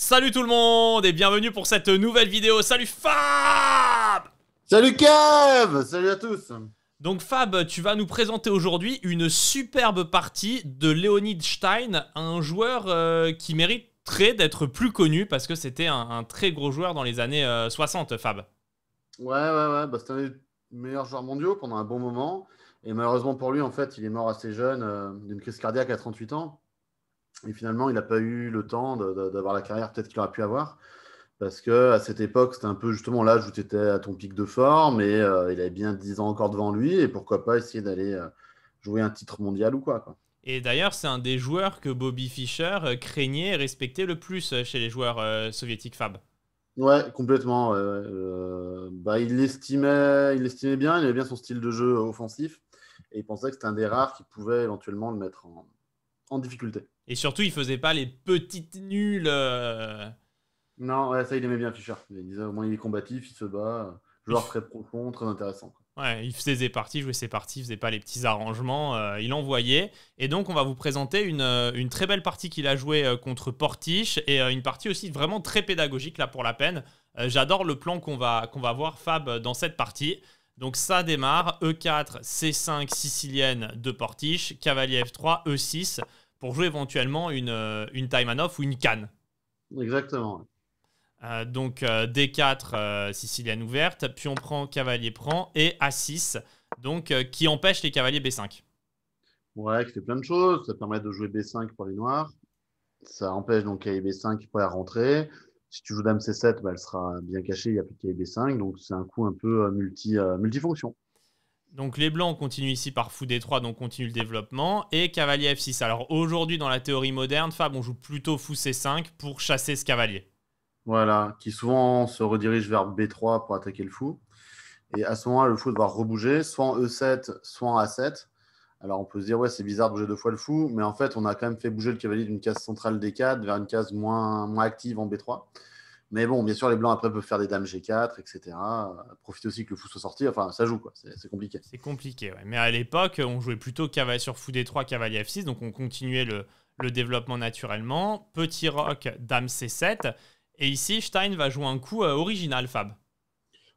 Salut tout le monde et bienvenue pour cette nouvelle vidéo. Salut Fab Salut Kev Salut à tous Donc Fab, tu vas nous présenter aujourd'hui une superbe partie de Leonid Stein, un joueur euh, qui mérite très d'être plus connu parce que c'était un, très gros joueur dans les années 60, euh, Fab. Ouais, ouais, ouais, bah, c'était un des meilleurs joueurs mondiaux pendant un bon moment. Et malheureusement pour lui, en fait, il est mort assez jeune euh, d'une crise cardiaque à 38 ans. Et finalement, il n'a pas eu le temps d'avoir la carrière peut-être qu'il aurait pu avoir. Parce que à cette époque, c'était un peu justement l'âge où tu étais à ton pic de forme et euh, il avait bien 10 ans encore devant lui. Et pourquoi pas essayer d'aller euh, jouer un titre mondial ou quoi. Et d'ailleurs, c'est un des joueurs que Bobby Fischer euh, craignait et respectait le plus chez les joueurs soviétiques FAB. Ouais, complètement. Bah, il l'estimait bien, il avait bien son style de jeu offensif et il pensait que c'était un des rares qui pouvait éventuellement le mettre en, en difficulté. Et surtout, il faisait pas les petites nulles. Euh. Non, ouais, ça, il aimait bien Fischer. Il au moins il est combatif, il se bat, joueur très profond, très intéressant. Ouais, il faisait des parties, jouait ses parties, faisait pas les petits arrangements, euh, il envoyait. Et donc, on va vous présenter une, euh, très belle partie qu'il a jouée contre Portiche et une partie aussi vraiment très pédagogique, là, pour la peine. J'adore le plan qu'on va, qu'on va voir, Fab, dans cette partie. Donc, ça démarre E4, C5 sicilienne de Portiche, cavalier F3, E6 pour jouer éventuellement une, euh, une Time and Off ou une canne. Exactement. Euh, donc euh, D4, Sicilienne ouverte, puis on prend cavalier prend et A6, donc qui empêche les cavaliers B5. Ouais, qui fait plein de choses. Ça permet de jouer B5 pour les noirs. Ça empêche donc cavalier B5 pour la rentrée. Si tu joues dame C7, bah, elle sera bien cachée, il n'y a plus de B5. Donc c'est un coup un peu multi, multifonction. Donc les blancs, continuent ici par fou D3, donc continue le développement. Et cavalier F6. Alors aujourd'hui, dans la théorie moderne, Fab, on joue plutôt fou C5 pour chasser ce cavalier. Voilà, qui souvent se redirige vers B3 pour attaquer le fou. Et à ce moment-là, le fou doit rebouger, soit en E7, soit en A7. Alors on peut se dire, ouais, c'est bizarre de bouger deux fois le fou, mais en fait, on a quand même fait bouger le cavalier d'une case centrale D4 vers une case moins, moins active en B3. Mais bon, bien sûr, les blancs après peuvent faire des dames G4, etc. Profiter aussi que le fou soit sorti. Enfin, ça joue, quoi. C'est compliqué. C'est compliqué, ouais. Mais à l'époque, on jouait plutôt cavalier sur fou D3, cavalier F6. Donc on continuait le, le développement naturellement. Petit rock dame C7. Et ici, Stein va jouer un coup euh, original, Fab.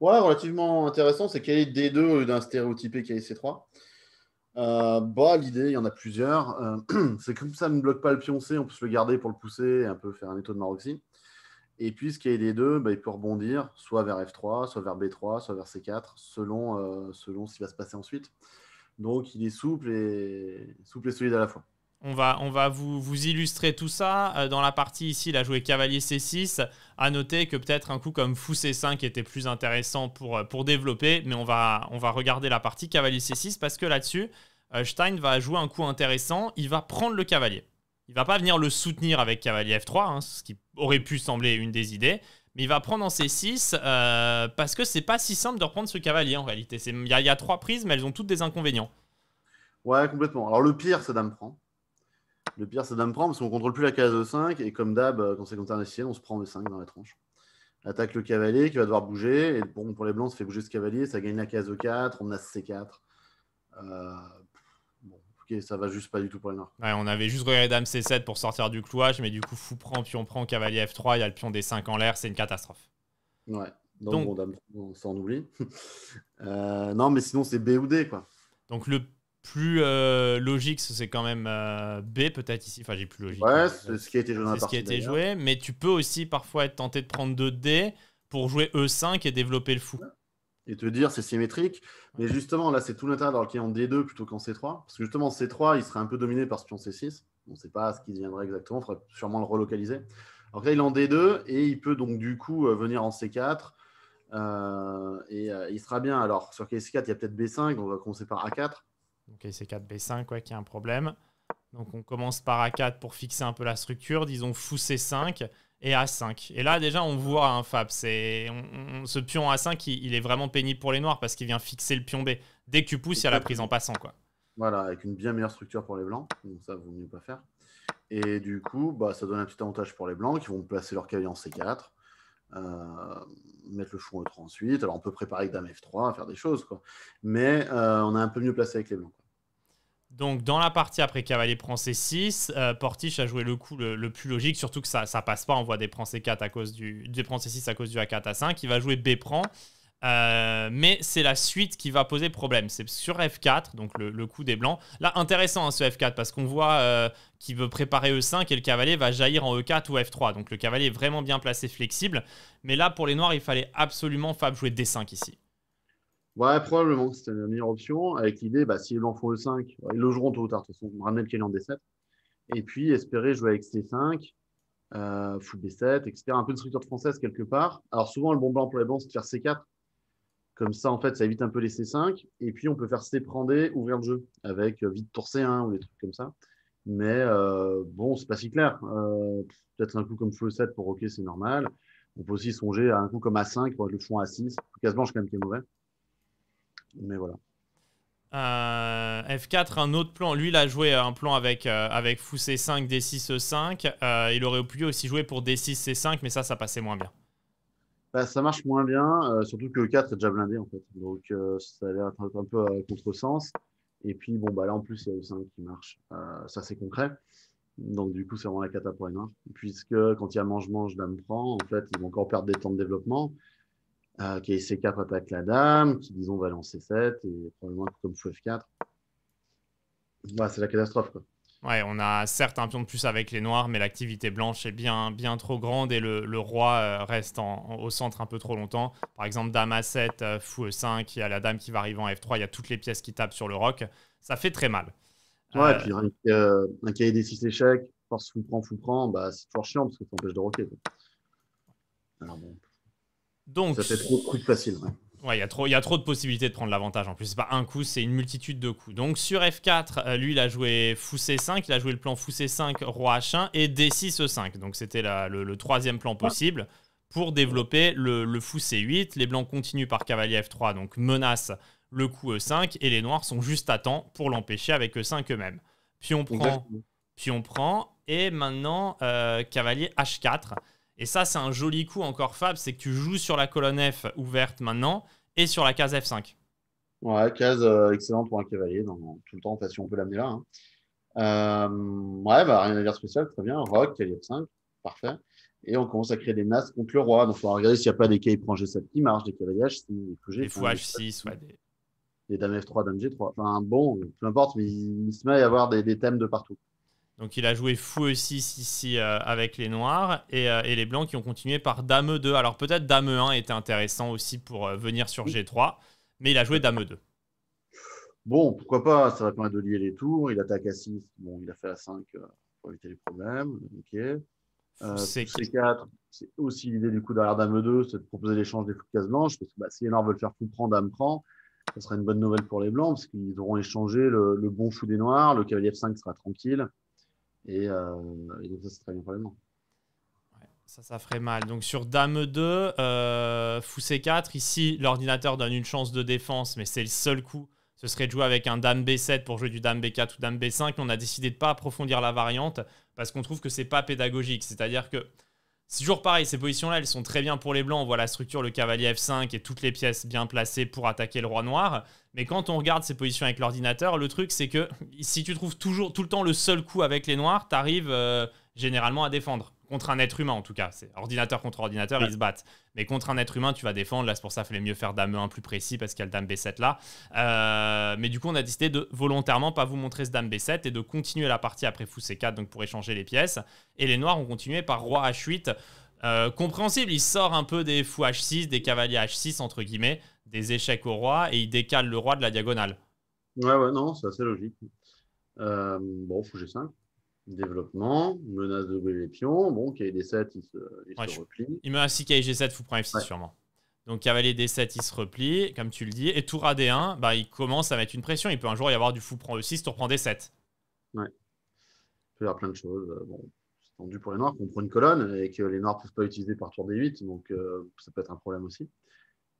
Ouais, relativement intéressant. C'est qu'elle est D2 euh, d'un stéréotypé quel est C3 euh, Bon, bah, l'idée, il y en a plusieurs. c'est comme ça ne bloque pas le pion C, on peut se le garder pour le pousser et un peu faire un étau de Maroxy. Et puis, ce qui est des deux, bah, il peut rebondir soit vers F3, soit vers B3, soit vers C4, selon, euh, selon ce qui va se passer ensuite. Donc, il est souple et, souple et solide à la fois. On va, on va vous, vous, illustrer tout ça. Euh, dans la partie ici, il a joué cavalier C6. À noter que peut-être un coup comme fou C5 était plus intéressant pour, euh, pour développer, mais on va, on va regarder la partie cavalier C6 parce que là-dessus, Stein va jouer un coup intéressant. Il va prendre le cavalier. Il va pas venir le soutenir avec cavalier F3, hein, ce qui aurait pu sembler une des idées. Mais il va prendre en C6 euh, parce que c'est pas si simple de reprendre ce cavalier en réalité. Il y, a trois prises, mais elles ont toutes des inconvénients. Ouais, complètement. Alors le pire, c'est dame prend. Le pire, c'est dame prend parce qu'on contrôle plus la case E5 et comme d'hab, euh, quand c'est on se prend le 5 dans la tranche. Attaque le cavalier qui va devoir bouger et bon, pour les blancs, ça fait bouger ce cavalier, ça gagne la case E4, on a C4. Ça va juste pas du tout pour les noirs. on avait juste regardé Dame C7 pour sortir du clouage, mais du coup, fou prend, pion prend, cavalier F3, il y a le pion des 5 en l'air, c'est une catastrophe. Ouais, donc, on s'en oublie. Euh, non, mais sinon, c'est B ou D, quoi. Donc, le plus euh, logique, c'est quand même euh, B, peut-être ici. Enfin, j'ai plus logique. Ouais, c'est ce qui a été joué mais tu peux aussi parfois être tenté de prendre 2D pour jouer E5 et développer le fou et te dire c'est symétrique. Mais justement, là, c'est tout l'intérêt qui le en D2 plutôt qu'en C3. Parce que justement, C3, il serait un peu dominé par ce pion C6. On ne sait pas ce qui deviendrait exactement. Il faudrait sûrement le relocaliser. Alors là, il est en D2 et il peut donc du coup euh, venir en C4. Euh, et euh, il sera bien. Alors, sur c 4 il y a peut-être B5. on va commencer par A4. Donc, C4, B5, quoi, qui a un problème. Donc, on commence par A4 pour fixer un peu la structure. Disons fou C5 et A5. Et là, déjà, on voit un hein, FAP. Fab. C'est, ce pion A5, il, est vraiment pénible pour les noirs parce qu'il vient fixer le pion B. Dès que tu pousses, il y a la prise en passant. quoi. Voilà, avec une bien meilleure structure pour les blancs. Donc ça, vaut mieux pas faire. Et du coup, bah, ça donne un petit avantage pour les blancs qui vont placer leur cavalier en C4, euh, mettre le chou en E3 ensuite. Alors on peut préparer avec Dame F3, faire des choses. Quoi. Mais euh, on est un peu mieux placé avec les blancs. Donc, dans la partie après cavalier prend C6, euh, Portiche a joué le coup le, plus logique, surtout que ça, ça passe pas. On voit des prends C4 à cause du. Des prend C6 à cause du A4 à 5. Il va jouer B prend. Euh, mais c'est la suite qui va poser problème. C'est sur F4, donc le, coup des blancs. Là, intéressant hein, ce F4 parce qu'on voit euh, qu'il veut préparer E5 et le cavalier va jaillir en E4 ou F3. Donc le cavalier est vraiment bien placé, flexible. Mais là, pour les noirs, il fallait absolument Fab jouer D5 ici. Ouais, probablement c'est c'était la meilleure option, avec l'idée, bah, si les blancs font e 5, ils le joueront tôt ou tard, de toute façon, ramener le en D7. Et puis, espérer jouer avec C5, euh, full B7, etc. Un peu de structure française quelque part. Alors, souvent, le bon blanc pour les blancs, c'est de faire C4. Comme ça, en fait, ça évite un peu les C5. Et puis, on peut faire C prend D, ouvrir le jeu, avec euh, vite tour C1 hein, ou des trucs comme ça. Mais euh, bon, c'est pas si clair. Euh, peut-être un coup comme f 7 pour OK, c'est normal. On peut aussi songer à un coup comme A5 pour le fond A6. ou casse-blanche, quand même, qui est mauvais mais voilà. Euh, F4, un autre plan. Lui, il a joué un plan avec, euh, avec Fou C5, D6, E5. il aurait pu aussi jouer pour D6, C5, mais ça, ça passait moins bien. Bah, ça marche moins bien, euh, surtout que le 4 est déjà blindé, en fait. Donc, ça a l'air un, peu à contresens. Et puis, bon, bah, là, en plus, il y a E5 qui marche. ça, c'est concret. Donc, du coup, c'est vraiment la cata pour Puisque quand il y a mange-mange, dame prend, en fait, ils vont encore perdre des temps de développement. Ah, C4 attaque la dame, qui disons va lancer 7, et probablement comme fou F4. c'est la catastrophe. Ouais, on a certes un pion de plus avec les noirs, mais l'activité blanche est bien, bien trop grande et le, roi euh, reste au centre un peu trop longtemps. Par exemple, dame A7, euh, fou E5, euh, il y a la dame qui va arriver en F3, il y a toutes les pièces qui tapent sur le roc. Ça fait très mal. Ouais, puis un, cahier des 6 échecs, force fou prend, fou prend, bah, c'est toujours chiant parce que ça empêche de roquer. Alors bon. Donc, ça fait trop de coups il y, a trop, y a trop de possibilités de prendre l'avantage en plus. C'est pas un coup, c'est une multitude de coups. Donc sur F4, euh, lui, il a joué Fou C5, il a joué le plan Fou C5, Roi H1 et D6 E5. Donc c'était le, troisième plan possible pour développer le, Fou C8. Les blancs continuent par Cavalier F3, donc menace le coup E5. Et les noirs sont juste à temps pour l'empêcher avec E5 eux-mêmes. Puis on prend. Et maintenant, euh, Cavalier H4. Et ça, c'est un joli coup encore, Fab, c'est que tu joues sur la colonne F ouverte maintenant et sur la case F5. Ouais, case euh, excellente pour un cavalier, donc, tout le temps, si on peut l'amener là. Hein. Euh, ouais, bah, rien à dire spécial, très bien. Rock, cavalier F5, parfait. Et on commence à créer des masses contre le roi. Donc, on va regarder s'il n'y a pas des cailles prend G7 qui marchent, des cavaliers H6, des fous H6, ouais, des... des dames F3, dames G3. Enfin, bon, peu importe, mais il se met à y avoir des thèmes de partout. Donc il a joué fou E6 ici euh, avec les noirs euh, et, les blancs qui ont continué par dame 2. Alors peut-être dame 1 était intéressant aussi pour euh, venir sur G3, mais il a joué dame 2. Bon, pourquoi pas, ça va permettre de lier les tours. Il attaque à 6, bon, il a fait à 5 pour éviter les problèmes. Ok. C4, c'est aussi l'idée du coup derrière dame 2, c'est de proposer l'échange des fous de case blanche, parce que bah, si les noirs veulent faire fou prend, dame prend, ça sera une bonne nouvelle pour les blancs, parce qu'ils auront échangé le, le bon fou des noirs, le cavalier F5 sera tranquille. Euh, et, donc ça, serait très bien ça, ça ferait mal. Donc sur Dame 2, euh, Fou C4, ici, l'ordinateur donne une chance de défense, mais c'est le seul coup. Ce serait de jouer avec un Dame B7 pour jouer du Dame B4 ou Dame B5. On a décidé de ne pas approfondir la variante parce qu'on trouve que c'est pas pédagogique. C'est-à-dire que c'est toujours pareil, ces positions-là, elles sont très bien pour les blancs. On voit la structure, le cavalier F5 et toutes les pièces bien placées pour attaquer le roi noir. Mais quand on regarde ces positions avec l'ordinateur, le truc, c'est que si tu trouves toujours tout le temps le seul coup avec les noirs, t'arrives euh, généralement à défendre contre un être humain en tout cas, c'est ordinateur contre ordinateur, ils se battent. Mais contre un être humain, tu vas défendre. Là, c'est pour ça qu'il fallait mieux faire Dame 1 plus précis parce qu'il y a le Dame B7 là. Euh, mais du coup, on a décidé de volontairement pas vous montrer ce Dame B7 et de continuer la partie après Fou C4, donc pour échanger les pièces. Et les Noirs ont continué par Roi H8. Euh, compréhensible, il sort un peu des fous H6, des cavaliers H6, entre guillemets, des échecs au roi, et il décale le roi de la diagonale. Ouais, ouais, non, c'est assez logique. Euh, bon, fou G5 développement, menace de brûler les pions. Bon, cavalier 7 il se, il se replie. Il met un 6 G7, fou prend F6 sûrement. Donc cavalier D7, il se replie, comme tu le dis. Et tour ad 1 bah, il commence à mettre une pression. Il peut un jour y avoir du fou prend E6, tour prend D7. Ouais. Il peut y avoir plein de choses. Euh, bon, c'est tendu pour les noirs qu'on prend une colonne et que les noirs ne peuvent pas utiliser par tour D8. Donc euh, ça peut être un problème aussi.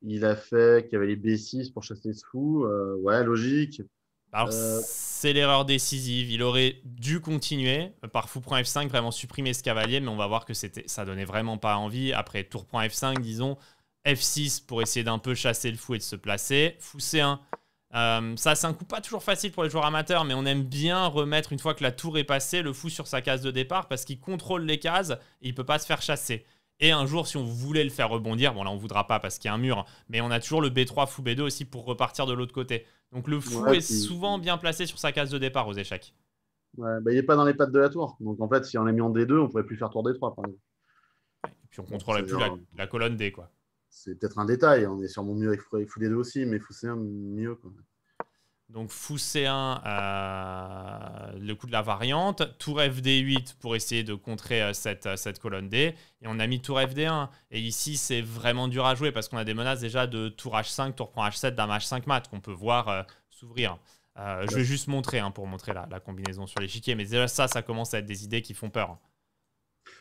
Il a fait cavalier B6 pour chasser ce fou. Euh, ouais, logique. Alors, euh, c'est l'erreur décisive. Il aurait dû continuer par fou point F5, vraiment supprimer ce cavalier, mais on va voir que c'était, ça donnait vraiment pas envie. Après tour point F5, disons, F6 pour essayer d'un peu chasser le fou et de se placer. Fou C1. Euh, ça, c'est un coup pas toujours facile pour les joueurs amateurs, mais on aime bien remettre, une fois que la tour est passée, le fou sur sa case de départ parce qu'il contrôle les cases et il peut pas se faire chasser. Et un jour, si on voulait le faire rebondir, bon là on voudra pas parce qu'il y a un mur, mais on a toujours le B3 fou B2 aussi pour repartir de l'autre côté. Donc le fou est souvent bien placé sur sa case de départ aux échecs. Ouais, bah, il n'est pas dans les pattes de la tour. Donc en fait, si on l'a mis en D2, on ne pourrait plus faire tour D3 par exemple. Et puis on contrôlerait plus la, colonne D quoi. C'est peut-être un détail, hein. on est sûrement mieux avec fou D2 aussi, mais fou C1 mieux quand donc fou C1 euh, le coup de la variante, tour FD8 pour essayer de contrer euh, euh, cette, colonne D, et on a mis tour FD1. Et ici, c'est vraiment dur à jouer parce qu'on a des menaces déjà de tour H5, tour prend H7, dame H5 mat qu'on peut voir s'ouvrir. je vais juste montrer hein, pour montrer la, combinaison sur l'échiquier, mais déjà ça, ça commence à être des idées qui font peur.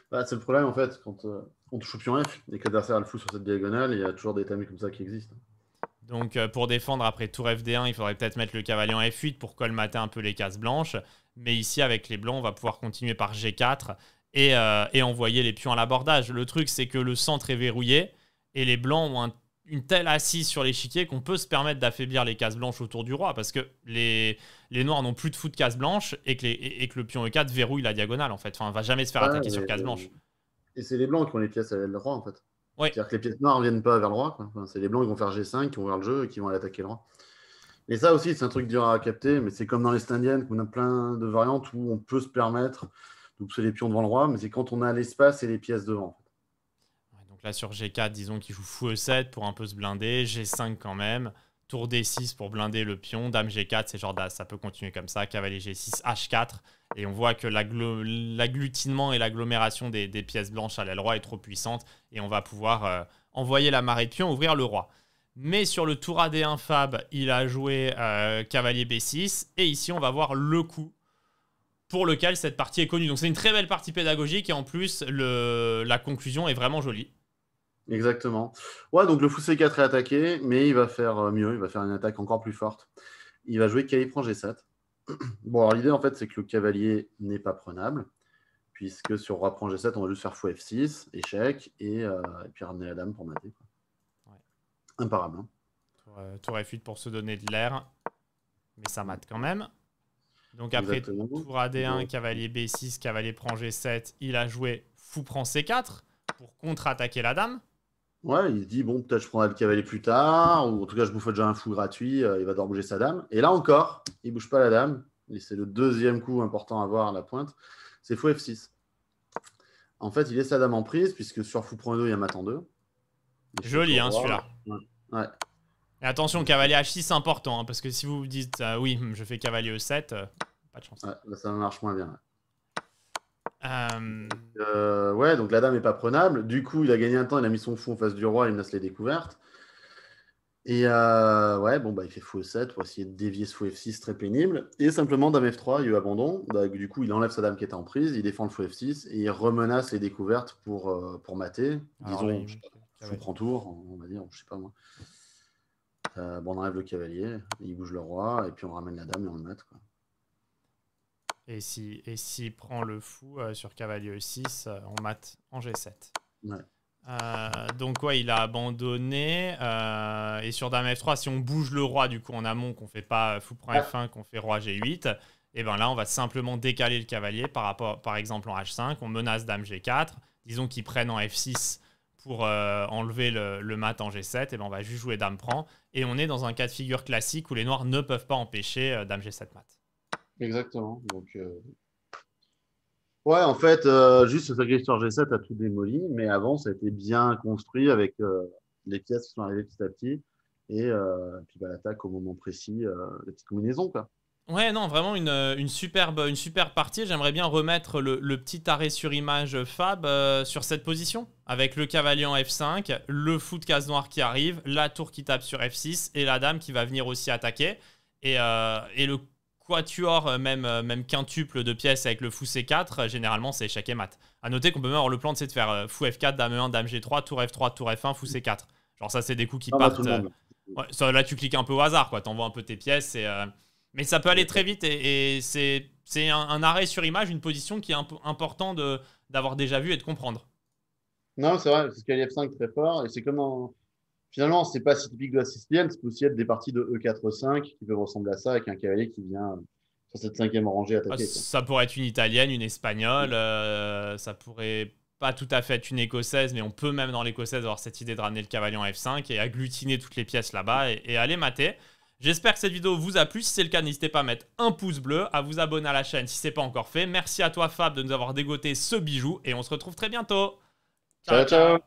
Bah, c'est le problème en fait, quand on touche au pion F et que l'adversaire le fou sur cette diagonale, il y a toujours des tamis comme ça qui existent. Donc euh, pour défendre après tour FD1, il faudrait peut-être mettre le cavalier en F8 pour colmater un peu les cases blanches. Mais ici, avec les blancs, on va pouvoir continuer par G4 euh, et, envoyer les pions à l'abordage. Le truc, c'est que le centre est verrouillé et les blancs ont une telle assise sur l'échiquier qu'on peut se permettre d'affaiblir les cases blanches autour du roi parce que les, les noirs n'ont plus de fou de cases blanches et que, le pion E4 verrouille la diagonale en fait. Enfin, on va jamais se faire attaquer sur cases blanches. Et c'est les blancs qui ont les pièces à le roi en fait. C'est-à-dire que les pièces noires ne viennent pas vers le roi. c'est les blancs qui vont faire G5, qui vont vers le jeu et qui vont aller attaquer le roi. Et ça aussi, c'est un truc dur à capter, mais c'est comme dans l'Est indienne, qu'on a plein de variantes où on peut se permettre de pousser les pions devant le roi, mais c'est quand on a l'espace et les pièces devant. donc là, sur G4, disons qu'il joue fou E7 pour un peu se blinder, G5 quand même tour D6 pour blinder le pion, dame G4, c'est genre ça peut continuer comme ça, cavalier G6, H4, et on voit que l'agglutinement et l'agglomération des, pièces blanches à l'aile roi est trop puissante, et on va pouvoir euh, envoyer la marée de pion, ouvrir le roi. Mais sur le tour AD1 Fab, il a joué euh, cavalier B6, et ici on va voir le coup pour lequel cette partie est connue. Donc c'est une très belle partie pédagogique, et en plus le, la conclusion est vraiment jolie. Exactement. Ouais, donc le fou C4 est attaqué, mais il va faire euh, mieux, il va faire une attaque encore plus forte. Il va jouer cavalier prend G7. Bon, alors l'idée en fait, c'est que le cavalier n'est pas prenable, puisque sur roi prend G7, on va juste faire fou F6, échec, euh, et, puis ramener la dame pour mater. Ouais. Imparable. Hein. Tour, F8 pour se donner de l'air, mais ça mate quand même. Donc après tour AD1, cavalier B6, cavalier prend G7, il a joué fou prend C4 pour contre-attaquer la dame. Ouais, il dit, bon, peut-être je prendrai le cavalier plus tard, ou en tout cas, je bouffe déjà un fou gratuit, euh, il va devoir bouger sa dame. Et là encore, il bouge pas la dame, et c'est le deuxième coup important à voir à la pointe, c'est fou F6. En fait, il laisse sa dame en prise, puisque sur fou prend il y a mat en 2. Joli, hein, celui-là. Ouais. Et attention, cavalier H6, important, hein, parce que si vous dites, ah oui, hum, je fais cavalier E7, euh, pas de chance. Ouais, bah, ça marche moins bien. Euh, ouais, donc la dame est pas prenable. Du coup, il a gagné un temps, il a mis son fou en face du roi, il menace les découvertes. Et euh, ouais, bon, bah, il fait fou F7 pour essayer de dévier ce fou F6 très pénible. Et simplement, dame F3, il y a eu abandon. Bah, du coup, il enlève sa dame qui était en prise, il défend le fou F6 et il remenace les découvertes pour, euh, pour mater. Disons, ah je, prends tour, on va dire, je sais pas moi. bon, on enlève le cavalier, il bouge le roi, et puis on ramène la dame et on le mate. Et s'il si, et si prend le fou euh, sur cavalier 6, euh, on mate en G7. Euh, donc ouais, il a abandonné. et sur Dame F3, si on bouge le roi du coup en amont, qu'on fait pas fou prend F1, qu'on fait roi G8, et eh ben là on va simplement décaler le cavalier par rapport, par exemple en H5, on menace Dame G4. Disons qu'ils prennent en F6 pour enlever le, le, mat en G7, et eh ben on va juste jouer Dame prend. Et on est dans un cas de figure classique où les noirs ne peuvent pas empêcher Dame G7 mat. Exactement. Donc, euh, Ouais, en fait, euh, juste le Sacrifice G7 a tout démoli, mais avant, ça a été bien construit avec euh, les pièces qui sont arrivées petit à petit et puis bah, l'attaque au moment précis, les petites combinaisons. Quoi. Ouais, non, vraiment une, une, superbe, une superbe partie. J'aimerais bien remettre le, petit arrêt sur image Fab sur cette position avec le cavalier en F5, le fou de case noire qui arrive, la tour qui tape sur F6 et la dame qui va venir aussi attaquer. Et, et le Quoi quatuor, euh, même, euh, même quintuple de pièces avec le fou C4, euh, généralement c'est échec et mat. A noter qu'on peut même avoir le plan de, de faire fou F4, dame 1 dame G3, tour F3, tour F1, fou C4. Genre ça c'est des coups qui partent. là tu cliques un peu au hasard, quoi. T'envoies un peu tes pièces. Mais ça peut aller très vite et, c'est, un, arrêt sur image, une position qui est important de, d'avoir déjà vu et de comprendre. Non, c'est vrai, parce qu'il y F5 très fort et c'est comme finalement, ce n'est pas si typique de la Sicilienne, c'est aussi être des parties de E4-5 qui peuvent ressembler à ça avec un cavalier qui vient euh, sur cette cinquième rangée attaquer. Ah, ça pourrait être une italienne, une espagnole, euh, ça pourrait pas tout à fait être une écossaise, mais on peut même dans l'écossaise avoir cette idée de ramener le cavalier en F5 et agglutiner toutes les pièces là-bas et, aller mater. J'espère que cette vidéo vous a plu. Si c'est le cas, n'hésitez pas à mettre un pouce bleu, à vous abonner à la chaîne si ce n'est pas encore fait. Merci à toi Fab de nous avoir dégoté ce bijou et on se retrouve très bientôt. ciao. ciao.